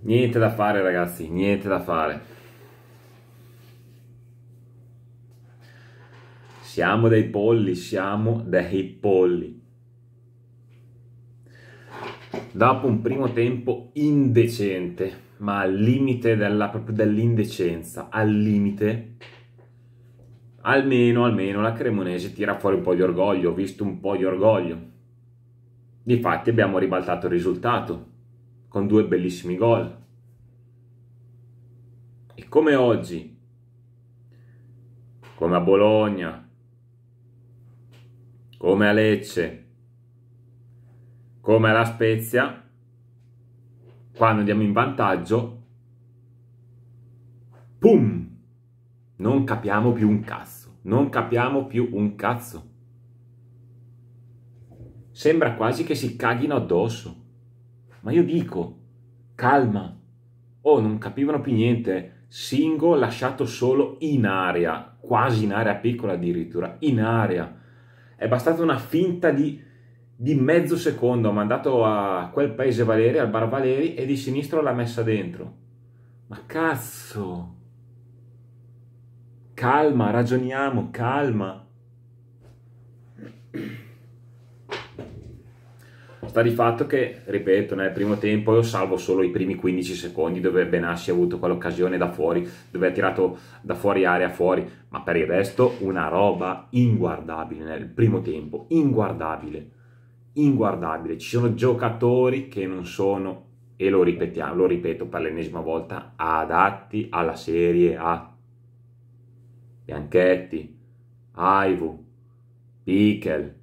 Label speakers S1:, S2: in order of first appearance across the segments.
S1: Niente da fare ragazzi, niente da fare. Siamo dei polli, siamo dei polli. Dopo un primo tempo indecente, ma al limite dell'indecenza, al limite, almeno, almeno la Cremonese tira fuori un po' di orgoglio, ho visto un po' di orgoglio. Difatti abbiamo ribaltato il risultato con due bellissimi gol. E come oggi, come a Bologna, come a Lecce, come alla Spezia, quando andiamo in vantaggio, pum, non capiamo più un cazzo, non capiamo più un cazzo. Sembra quasi che si caghino addosso. Ma io dico, calma. Oh, non capivano più niente. Singo lasciato solo in aria, quasi in aria piccola addirittura, in aria. È bastata una finta di, di mezzo secondo, ha mandato a quel paese Valeri, al bar Valeri, e di sinistro l'ha messa dentro. Ma cazzo! Calma, ragioniamo, calma sta di fatto che, ripeto, nel primo tempo io salvo solo i primi 15 secondi dove Benassi ha avuto quell'occasione da fuori, dove ha tirato da fuori area fuori, ma per il resto una roba inguardabile nel primo tempo, inguardabile, inguardabile. Ci sono giocatori che non sono, e lo ripetiamo, lo ripeto per l'ennesima volta, adatti alla Serie A. Bianchetti, Aivu, Pichel,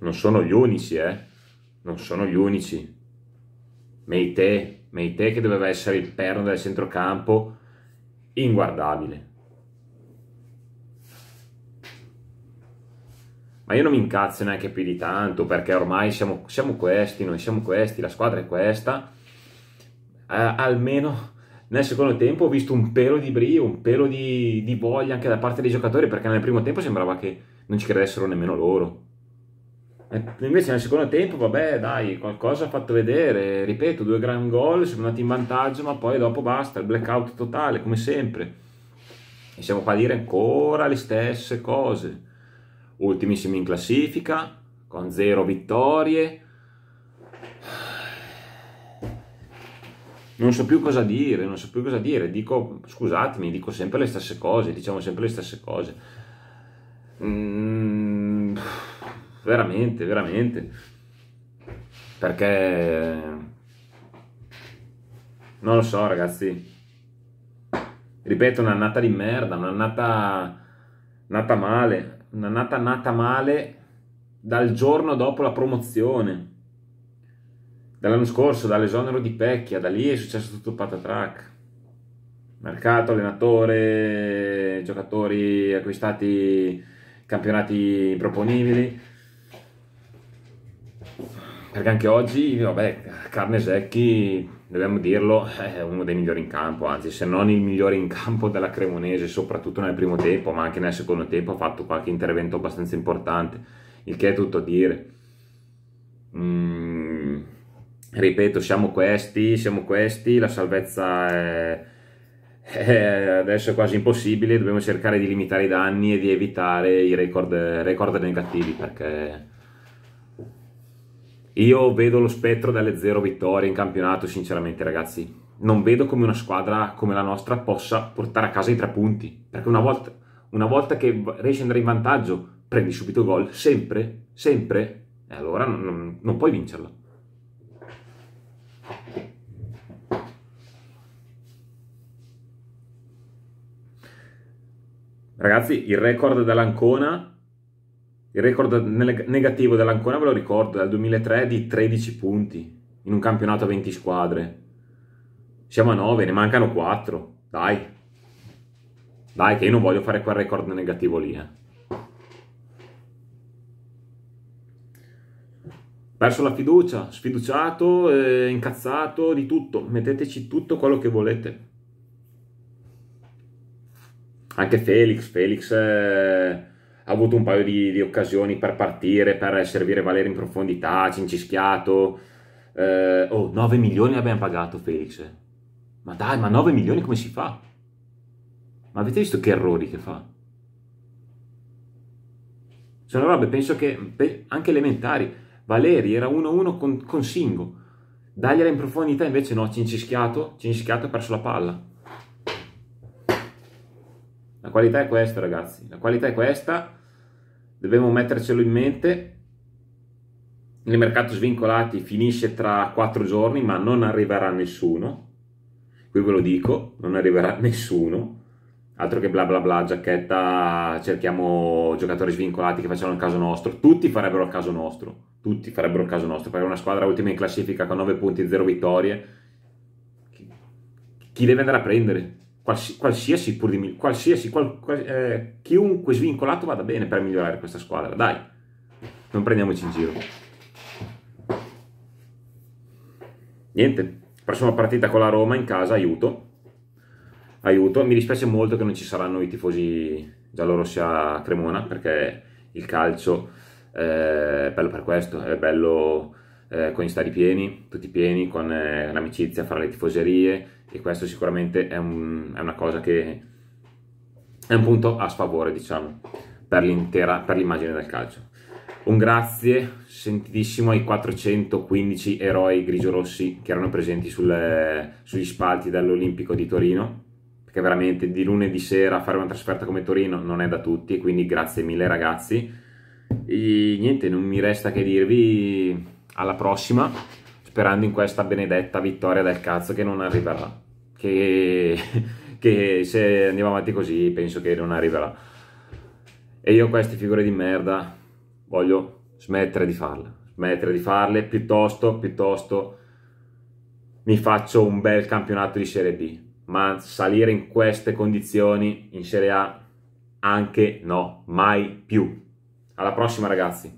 S1: non sono gli unici, eh? Non sono gli unici. Meite, Meite che doveva essere il perno del centrocampo, inguardabile. Ma io non mi incazzo neanche più di tanto perché ormai siamo, siamo questi, noi siamo questi, la squadra è questa. Eh, almeno nel secondo tempo ho visto un pelo di brio, un pelo di, di voglia anche da parte dei giocatori perché nel primo tempo sembrava che non ci credessero nemmeno loro. Eh, invece nel secondo tempo, vabbè, dai, qualcosa ha fatto vedere, ripeto, due gran gol, siamo andati in vantaggio, ma poi dopo basta, il blackout totale, come sempre. E siamo qua a dire ancora le stesse cose. Ultimissimi in classifica, con zero vittorie. Non so più cosa dire, non so più cosa dire, dico, scusatemi, dico sempre le stesse cose, diciamo sempre le stesse cose. Mm veramente, veramente, perché non lo so ragazzi, ripeto un'annata di merda, un'annata nata male, un'annata nata male dal giorno dopo la promozione, dall'anno scorso, dall'esonero di Pecchia, da lì è successo tutto il patatrack mercato, allenatore, giocatori acquistati, campionati improponibili perché anche oggi, vabbè, Carne Secchi, dobbiamo dirlo, è uno dei migliori in campo, anzi se non il migliore in campo della Cremonese, soprattutto nel primo tempo, ma anche nel secondo tempo ha fatto qualche intervento abbastanza importante, il che è tutto a dire. Mm, ripeto, siamo questi, siamo questi, la salvezza è, è adesso è quasi impossibile, dobbiamo cercare di limitare i danni e di evitare i record, record negativi perché io vedo lo spettro delle zero vittorie in campionato, sinceramente ragazzi. Non vedo come una squadra come la nostra possa portare a casa i tre punti, perché una volta, una volta che riesci ad andare in vantaggio, prendi subito gol, sempre, sempre, e allora non, non puoi vincerla. Ragazzi, il record dell'Ancona il record negativo dell'Ancona ve lo ricordo, dal 2003 di 13 punti in un campionato a 20 squadre. Siamo a 9, ne mancano 4. Dai. Dai, che io non voglio fare quel record negativo lì. Eh. Perso la fiducia, sfiduciato, eh, incazzato, di tutto. Metteteci tutto quello che volete. Anche Felix, Felix... Eh ha avuto un paio di, di occasioni per partire, per servire Valeri in profondità, cincischiato. Eh, oh, 9 milioni abbiamo pagato Felix. Ma dai, ma 9 milioni come si fa? Ma avete visto che errori che fa? Sono cioè, robe, penso che anche elementari. Valeri era 1-1 con, con Singo. Dagliela in profondità invece no, cincischiato, cincischiato ha perso la palla. La qualità è questa, ragazzi. La qualità è questa. Dobbiamo mettercelo in mente. Il mercato svincolati finisce tra quattro giorni, ma non arriverà nessuno. Qui ve lo dico, non arriverà nessuno. Altro che bla bla bla, giacchetta, cerchiamo giocatori svincolati che facciano il caso nostro. Tutti farebbero il caso nostro. Tutti farebbero il caso nostro, perché una squadra ultima in classifica con 9 punti, e 0 vittorie. Chi deve andare a prendere? qualsiasi, pur di, qualsiasi qual, qual, eh, chiunque svincolato vada bene per migliorare questa squadra, dai, non prendiamoci in giro. Niente, prossima partita con la Roma in casa, aiuto, aiuto, mi dispiace molto che non ci saranno i tifosi giallorossi a Cremona perché il calcio eh, è bello per questo, è bello eh, con gli stadi pieni, tutti pieni, con eh, l'amicizia fra le tifoserie e questo sicuramente è, un, è, una cosa che è un punto a sfavore, diciamo, per, l'intera, per l'immagine del calcio. Un grazie sentitissimo ai 415 eroi grigio-rossi che erano presenti sul, eh, sugli spalti dell'Olimpico di Torino, perché veramente di lunedì sera fare una trasferta come Torino non è da tutti, quindi grazie mille ragazzi. E niente, non mi resta che dirvi alla prossima, sperando in questa benedetta vittoria del cazzo che non arriverà. Che, che se andiamo avanti così penso che non arriverà. E io queste figure di merda voglio smettere di farle, smettere di farle, piuttosto, piuttosto mi faccio un bel campionato di Serie B, ma salire in queste condizioni in Serie A anche no, mai più. Alla prossima ragazzi.